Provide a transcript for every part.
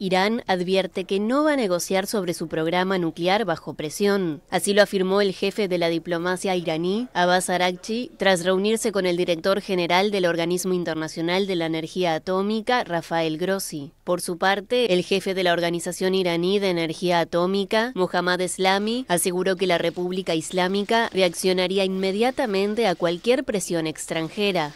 Irán advierte que no va a negociar sobre su programa nuclear bajo presión. Así lo afirmó el jefe de la diplomacia iraní, Abbas Arakchi, tras reunirse con el director general del Organismo Internacional de la Energía Atómica, Rafael Grossi. Por su parte, el jefe de la Organización Iraní de Energía Atómica, Mohammad Eslami, aseguró que la República Islámica reaccionaría inmediatamente a cualquier presión extranjera.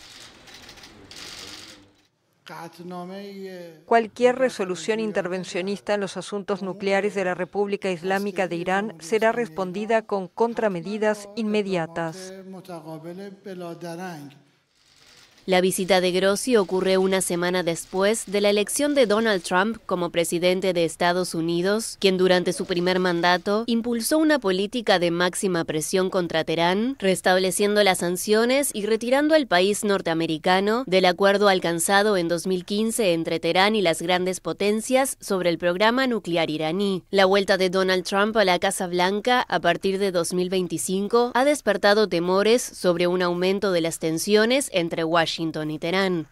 Eh, Cualquier resolución intervencionista en los asuntos nucleares de la República Islámica de Irán será respondida con contramedidas inmediatas. La visita de Grossi ocurre una semana después de la elección de Donald Trump como presidente de Estados Unidos, quien durante su primer mandato impulsó una política de máxima presión contra Teherán, restableciendo las sanciones y retirando al país norteamericano del acuerdo alcanzado en 2015 entre Teherán y las grandes potencias sobre el programa nuclear iraní. La vuelta de Donald Trump a la Casa Blanca a partir de 2025 ha despertado temores sobre un aumento de las tensiones entre Washington Washington y Teherán.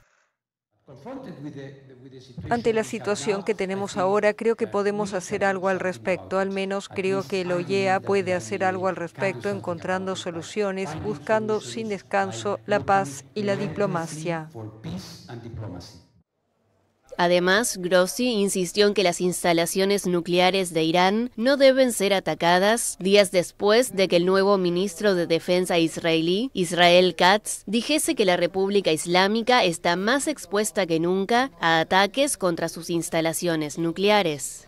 Ante la situación que tenemos ahora, creo que podemos hacer algo al respecto. Al menos creo que el OIEA puede hacer algo al respecto, encontrando soluciones, buscando sin descanso la paz y la diplomacia. Además, Grossi insistió en que las instalaciones nucleares de Irán no deben ser atacadas días después de que el nuevo ministro de Defensa israelí, Israel Katz, dijese que la República Islámica está más expuesta que nunca a ataques contra sus instalaciones nucleares.